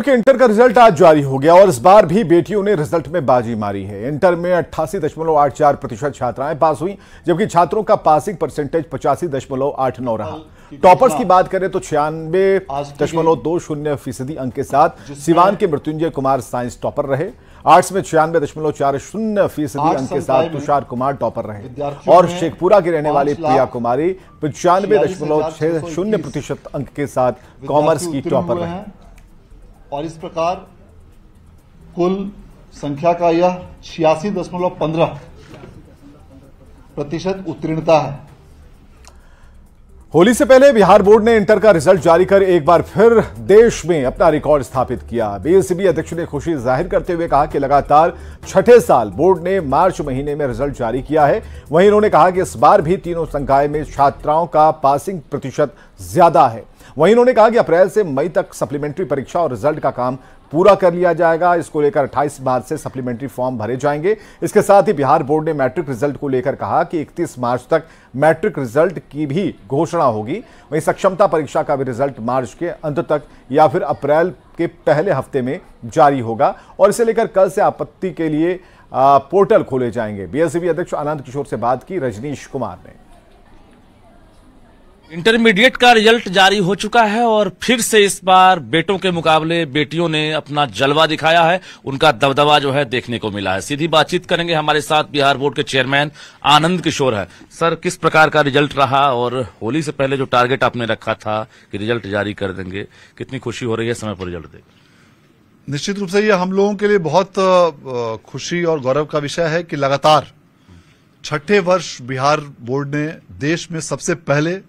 के इंटर का रिजल्ट आज जारी हो गया और इस बार भी बेटियों ने रिजल्ट में बाजी मारी है इंटर में अट्ठासी दशमलव आठ चार प्रतिशत छात्राएं पास हुई जबकि छात्रों का पासिंग परसेंटेज पचासी दशमलव आठ नौ रहा टॉपर्स की बात करें तो छियानवे दशमलव दो शून्य फीसदी अंक के साथ सिवान के मृत्युंजय कुमार साइंस टॉपर रहे आर्ट्स में छियानवे दशमलव चार शून्य फीसदी अंक के साथ तुषार कुमार टॉपर रहे और शेखपुरा के रहने वाली प्रिया कुमारी पचानवे दशमलव छह शून्य प्रतिशत अंक के साथ कॉमर्स की टॉपर रहे और इस प्रकार कुल संख्या का यह छियासी दशमलव पंद्रह प्रतिशत उत्तीर्णता है होली से पहले बिहार बोर्ड ने इंटर का रिजल्ट जारी कर एक बार फिर देश में अपना रिकॉर्ड स्थापित किया बीएससीबी अध्यक्ष ने खुशी जाहिर करते हुए कहा कि लगातार छठे साल बोर्ड ने मार्च महीने में रिजल्ट जारी किया है वहीं उन्होंने कहा कि इस बार भी तीनों संकाय में छात्राओं का पासिंग प्रतिशत ज्यादा है वहीं उन्होंने कहा कि अप्रैल से मई तक सप्लीमेंट्री परीक्षा और रिजल्ट का काम पूरा कर लिया जाएगा इसको लेकर 28 मार्च से सप्लीमेंट्री फॉर्म भरे जाएंगे इसके साथ ही बिहार बोर्ड ने मैट्रिक रिजल्ट को लेकर कहा कि 31 मार्च तक मैट्रिक रिजल्ट की भी घोषणा होगी वहीं सक्षमता परीक्षा का भी रिजल्ट मार्च के अंत तक या फिर अप्रैल के पहले हफ्ते में जारी होगा और इसे लेकर कल से आपत्ति के लिए पोर्टल खोले जाएंगे बी अध्यक्ष आनंद किशोर से बात की रजनीश कुमार ने इंटरमीडिएट का रिजल्ट जारी हो चुका है और फिर से इस बार बेटों के मुकाबले बेटियों ने अपना जलवा दिखाया है उनका दबदबा जो है देखने को मिला है सीधी बातचीत करेंगे हमारे साथ बिहार बोर्ड के चेयरमैन आनंद किशोर है सर किस प्रकार का रिजल्ट रहा और होली से पहले जो टारगेट आपने रखा था कि रिजल्ट जारी कर देंगे कितनी खुशी हो रही है समय पर रिजल्ट देंगे निश्चित रूप से ये हम लोगों के लिए बहुत खुशी और गौरव का विषय है कि लगातार छठे वर्ष बिहार बोर्ड ने देश में सबसे पहले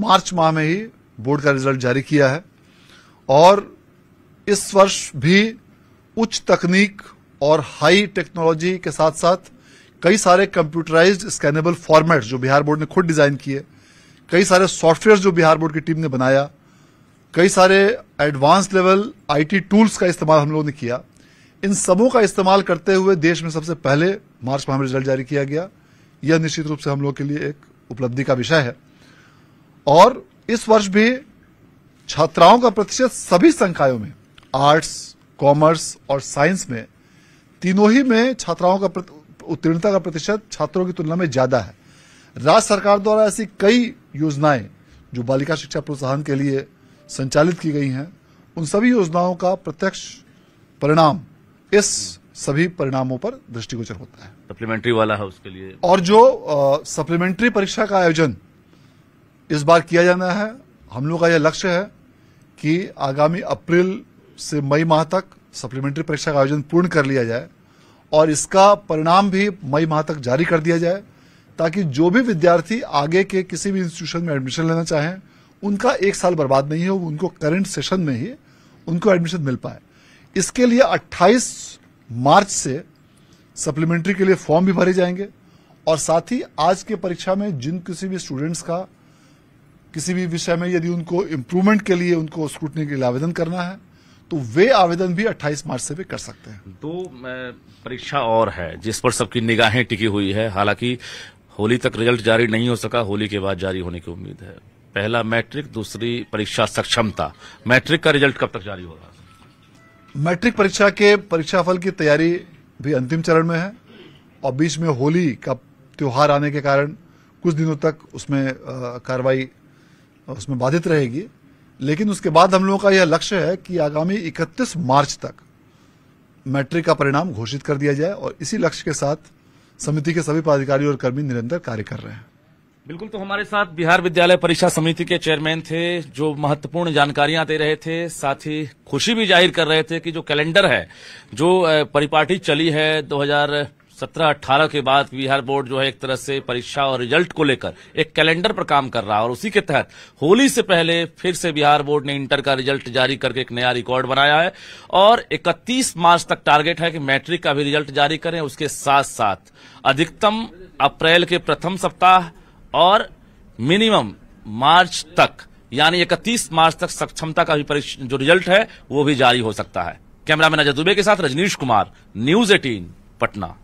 मार्च माह में ही बोर्ड का रिजल्ट जारी किया है और इस वर्ष भी उच्च तकनीक और हाई टेक्नोलॉजी के साथ साथ कई सारे कंप्यूटराइज्ड स्कैनेबल फॉर्मेट जो बिहार बोर्ड ने खुद डिज़ाइन किए कई सारे सॉफ्टवेयर जो बिहार बोर्ड की टीम ने बनाया कई सारे एडवांस लेवल आईटी टूल्स का इस्तेमाल हम लोगों ने किया इन सबों का इस्तेमाल करते हुए देश में सबसे पहले मार्च माह में रिजल्ट जारी किया गया यह निश्चित रूप से हम लोग के लिए एक उपलब्धि का विषय है और इस वर्ष भी छात्राओं का प्रतिशत सभी संकायों में आर्ट्स कॉमर्स और साइंस में तीनों ही में छात्राओं का उत्तीर्णता का प्रतिशत छात्रों की तुलना में ज्यादा है राज्य सरकार द्वारा ऐसी कई योजनाएं जो बालिका शिक्षा प्रोत्साहन के लिए संचालित की गई हैं उन सभी योजनाओं का प्रत्यक्ष परिणाम इस सभी परिणामों पर दृष्टिगोचर होता है सप्लीमेंट्री वाला है उसके लिए और जो सप्लीमेंट्री परीक्षा का आयोजन इस बार किया जाना है हम लोग का यह लक्ष्य है कि आगामी अप्रैल से मई माह तक सप्लीमेंट्री परीक्षा का आयोजन पूर्ण कर लिया जाए और इसका परिणाम भी मई माह तक जारी कर दिया जाए ताकि जो भी विद्यार्थी आगे के किसी भी इंस्टीट्यूशन में एडमिशन लेना चाहें उनका एक साल बर्बाद नहीं हो उनको करंट सेशन में ही उनको एडमिशन मिल पाए इसके लिए 28 मार्च से सप्लीमेंट्री के लिए फॉर्म भी भरे जाएंगे और साथ ही आज के परीक्षा में जिन किसी भी स्टूडेंट्स का किसी भी विषय में यदि उनको इम्प्रूवमेंट के लिए उनको स्क्रूटनी के लिए आवेदन करना है तो वे आवेदन भी 28 मार्च से भी कर सकते हैं दो तो, परीक्षा और है जिस पर सबकी निगाहें टिकी हुई है हालांकि होली तक रिजल्ट जारी नहीं हो सका होली के बाद जारी होने की उम्मीद है पहला मैट्रिक दूसरी परीक्षा सक्षमता मैट्रिक का रिजल्ट कब तक जारी हो रहा मैट्रिक परीक्षा के परीक्षाफल की तैयारी भी अंतिम चरण में है और बीच में होली का त्योहार आने के कारण कुछ दिनों तक उसमें कार्रवाई उसमें बाधित रहेगी लेकिन उसके बाद हम लोगों का यह लक्ष्य है कि आगामी 31 मार्च तक मैट्रिक का परिणाम घोषित कर दिया जाए और इसी लक्ष्य के साथ समिति के सभी पदाधिकारी और कर्मी निरंतर कार्य कर रहे हैं बिल्कुल तो हमारे साथ बिहार विद्यालय परीक्षा समिति के चेयरमैन थे जो महत्वपूर्ण जानकारियां दे रहे थे साथ ही खुशी भी जाहिर कर रहे थे कि जो कैलेंडर है जो परिपाटी चली है 2000 सत्रह अट्ठारह के बाद बिहार बोर्ड जो है एक तरह से परीक्षा और रिजल्ट को लेकर एक कैलेंडर पर काम कर रहा है और उसी के तहत होली से पहले फिर से बिहार बोर्ड ने इंटर का रिजल्ट जारी करके एक नया रिकॉर्ड बनाया है और इकतीस मार्च तक टारगेट है कि मैट्रिक का भी रिजल्ट जारी करें उसके साथ साथ अधिकतम अप्रैल के प्रथम सप्ताह और मिनिमम मार्च तक यानी इकतीस मार्च तक सक्षमता का भी जो रिजल्ट है वो भी जारी हो सकता है कैमरामैन अजय दुबे के साथ रजनीश कुमार न्यूज एटीन पटना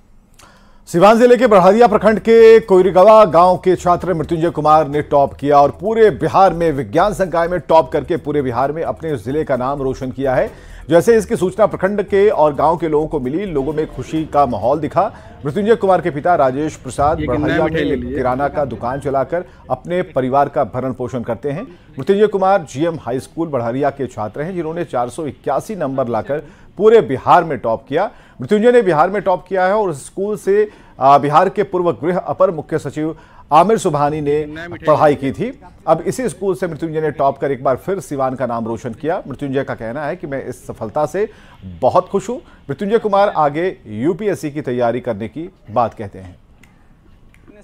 सिवान जिले के बढ़ारिया प्रखंड के कोयरीगवा गांव के छात्र मृत्युंजय कुमार ने टॉप किया और पूरे बिहार में विज्ञान संकाय में टॉप करके पूरे बिहार में अपने जिले का नाम रोशन किया है जैसे इसकी सूचना प्रखंड के और गांव के लोगों को मिली लोगों में खुशी का माहौल दिखा मृत्युंजय कुमार के पिता राजेश प्रसाद बढ़ारिया में किराना का दुकान चलाकर अपने परिवार का भरण पोषण करते हैं Mrityunjay Kumar GM high school Barharia के छात्र हैं जिन्होंने चार नंबर लाकर पूरे बिहार में टॉप किया मृत्युंजय ने बिहार में टॉप किया है और स्कूल से बिहार के पूर्व गृह अपर मुख्य सचिव आमिर सुबहानी ने पढ़ाई की थी अब इसी स्कूल से मृत्युंजय ने टॉप कर एक बार फिर सिवान का नाम रोशन किया मृत्युंजय का कहना है कि मैं इस सफलता से बहुत खुश हूं मृत्युंजय कुमार आगे यूपीएससी की तैयारी करने की बात कहते हैं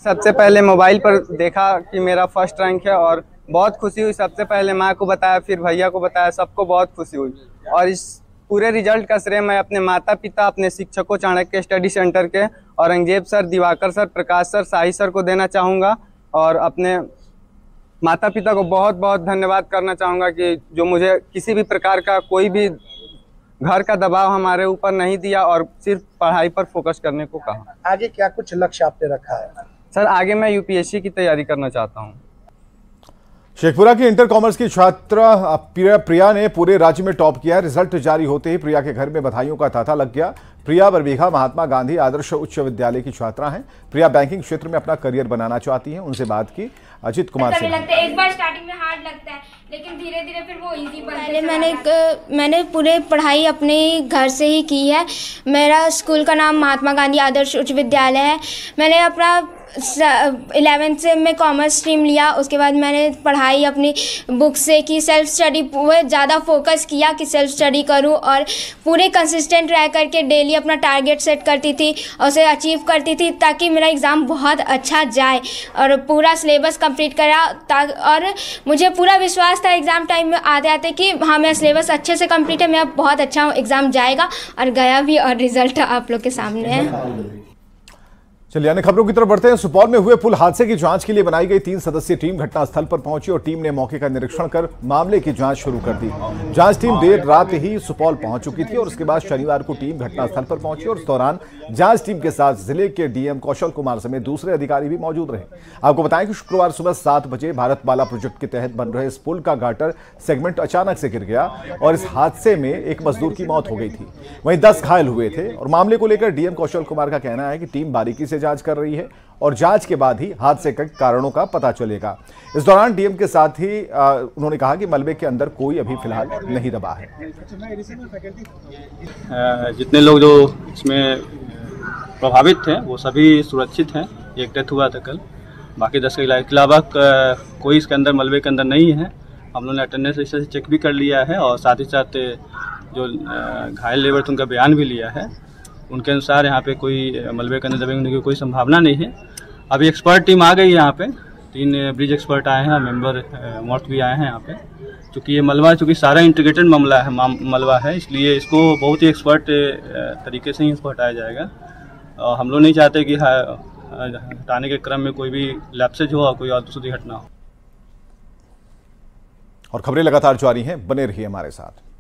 सबसे पहले मोबाइल पर देखा कि मेरा फर्स्ट रैंक है और बहुत खुशी हुई सबसे पहले माँ को बताया फिर भैया को बताया सबको बहुत खुशी हुई और इस पूरे रिजल्ट का श्रेय मैं अपने माता पिता अपने शिक्षकों चाणक्य स्टडी सेंटर के Aurangzeb sir Diwakar sir Prakash sir Shahi sir को देना चाहूँगा और अपने माता पिता को बहुत बहुत धन्यवाद करना चाहूँगा कि जो मुझे किसी भी प्रकार का कोई भी घर का दबाव हमारे ऊपर नहीं दिया और सिर्फ पढ़ाई पर फोकस करने को कहा आगे क्या कुछ लक्ष्य आपने रखा है सर आगे मैं यूपीएससी की तैयारी करना चाहता हूँ शेखपुरा की इंटर कॉमर्स की छात्रा प्रिया प्रिया ने पूरे राज्य में टॉप किया रिजल्ट जारी होते ही प्रिया के घर में बधाइयों का तांता लग गया प्रिया बरबीघा महात्मा गांधी आदर्श उच्च विद्यालय की छात्रा हैं प्रिया बैंकिंग क्षेत्र में अपना करियर बनाना चाहती हैं उनसे बात की अजित कुमार से एक बार स्टार्टिंग में हार्ड लगता है लेकिन धीरे धीरे फिर वो इजी पहले मैंने एक, मैंने पूरे पढ़ाई अपने घर से ही की है मेरा स्कूल का नाम महात्मा गांधी आदर्श उच्च विद्यालय है मैंने अपना इलेवेंथ से मैं कॉमर्स स्ट्रीम लिया उसके बाद मैंने पढ़ाई अपनी बुक से कि सेल्फ स्टडी वो ज़्यादा फोकस किया कि सेल्फ स्टडी करूँ और पूरे कंसिस्टेंट रह करके डेली अपना टारगेट सेट करती थी और उसे अचीव करती थी ताकि मेरा एग्ज़ाम बहुत अच्छा जाए और पूरा सिलेबस कंप्लीट करा और मुझे पूरा विश्वास था एग्ज़ाम टाइम में आते आते कि हाँ मेरा सिलेबस अच्छे से कम्प्लीट है मेरा बहुत अच्छा एग्ज़ाम जाएगा और गया भी और रिजल्ट आप लोग के सामने है चलिए अन्य खबरों की तरफ बढ़ते हैं सुपौल में हुए पुल हादसे की जांच के लिए बनाई गई तीन सदस्यीय टीम घटनास्थल पर पहुंची और टीम ने मौके का निरीक्षण कर मामले की जांच शुरू कर दी जांच टीम देर रात ही सुपौल पहुंच चुकी थी और उसके बाद शनिवार को टीम घटनास्थल पर पहुंची और इस दौरान जांच टीम के साथ जिले के डीएम कौशल कुमार समेत दूसरे अधिकारी भी मौजूद रहे आपको बताएं कि शुक्रवार सुबह सात बजे भारत बाला प्रोजेक्ट के तहत बन रहे इस पुल का गार्टर सेगमेंट अचानक से गिर गया और इस हादसे में एक मजदूर की मौत हो गई थी वहीं दस घायल हुए थे और मामले को लेकर डीएम कौशल कुमार का कहना है कि टीम बारीकी से जांच कर रही है और जांच के बाद ही हादसे के कारणों का पता चलेगा इस दौरान डीएम के साथ ही उन्होंने कहा कि मलबे के अंदर कोई अभी फिलहाल नहीं दबा है जितने लोग जो इसमें प्रभावित थे वो सभी सुरक्षित हैं एक डेथ हुआ था कल बाकी दस के अलावा कोई इसके अंदर मलबे के अंदर नहीं है हम लोगों ने अटेंडेंस चेक भी कर लिया है और साथ ही साथ जो घायल लेबर थे उनका बयान भी लिया है उनके अनुसार यहाँ पे कोई मलबे के अंदर होने की कोई संभावना नहीं है अभी एक्सपर्ट टीम आ गई है यहाँ पे तीन ब्रिज एक्सपर्ट आए हैं मेंबर मॉर्थ भी आए हैं यहाँ पे क्योंकि ये मलबा चूँकि सारा इंटीग्रेटेड मामला है मलबा है इसलिए इसको बहुत ही एक्सपर्ट तरीके से ही इसको हटाया जाएगा और हम लोग नहीं चाहते कि हाँ, हटाने के क्रम में कोई भी लैपसेज हो और कोई और दूसरी घटना हो और खबरें लगातार जारी हैं बने रहिए हमारे साथ